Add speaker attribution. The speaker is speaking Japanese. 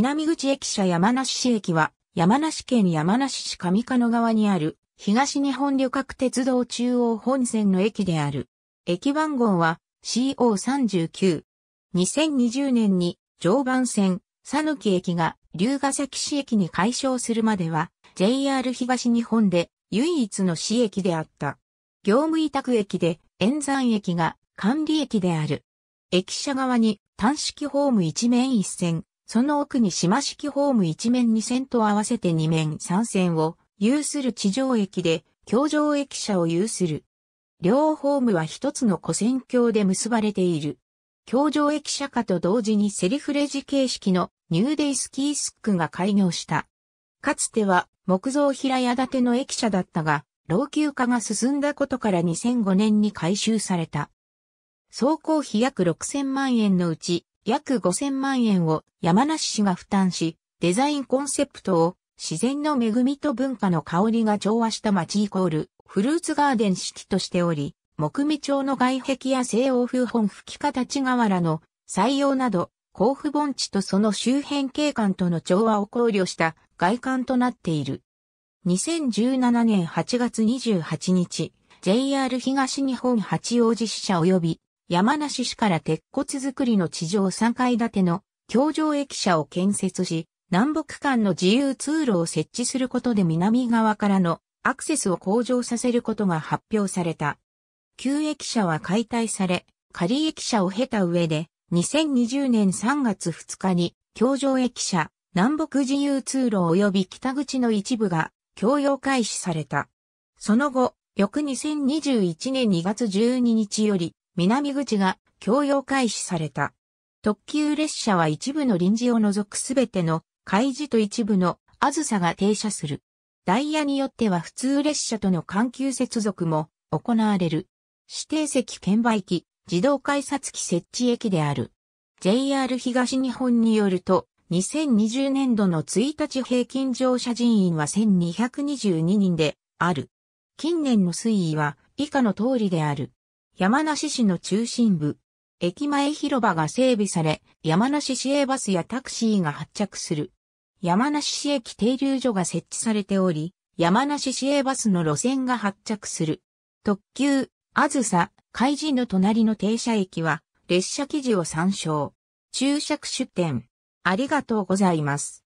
Speaker 1: 南口駅舎山梨市駅は、山梨県山梨市上鹿野川にある、東日本旅客鉄道中央本線の駅である。駅番号は CO39。2020年に常磐線、佐野木駅が龍ヶ崎市駅に改称するまでは JR 東日本で唯一の市駅であった。業務委託駅で円山駅が管理駅である。駅舎側に端式ホーム一面一線、その奥に島式ホーム一面2線と合わせて2面3線を有する地上駅で、橋上駅舎を有する。両ホームは一つの古線橋で結ばれている。橋上駅舎下と同時にセリフレジ形式のニューデイスキースックが開業した。かつては木造平屋建ての駅舎だったが、老朽化が進んだことから2005年に改修された。総工費約6000万円のうち約5000万円を山梨市が負担し、デザインコンセプトを自然の恵みと文化の香りが調和した街イコールフルーツガーデン式としており、木目調の外壁や西欧風本吹き形瓦の採用など、甲府盆地とその周辺景観との調和を考慮した外観となっている。2017年8月28日、JR 東日本八王子支社及び山梨市から鉄骨造りの地上3階建ての橋上駅舎を建設し、南北間の自由通路を設置することで南側からのアクセスを向上させることが発表された。旧駅舎は解体され、仮駅舎を経た上で、2020年3月2日に、橋上駅舎、南北自由通路及び北口の一部が、共用開始された。その後、翌2021年2月12日より、南口が供用開始された。特急列車は一部の臨時を除くすべての開示と一部のあずさが停車する。ダイヤによっては普通列車との緩急接続も行われる。指定席券売機、自動改札機設置駅である。JR 東日本によると、2020年度の1日平均乗車人員は1222人である。近年の推移は以下の通りである。山梨市の中心部、駅前広場が整備され、山梨市営バスやタクシーが発着する。山梨市駅停留所が設置されており、山梨市営バスの路線が発着する。特急、あずさ、開示の隣の停車駅は、列車記事を参照。注釈出店。ありがとうございます。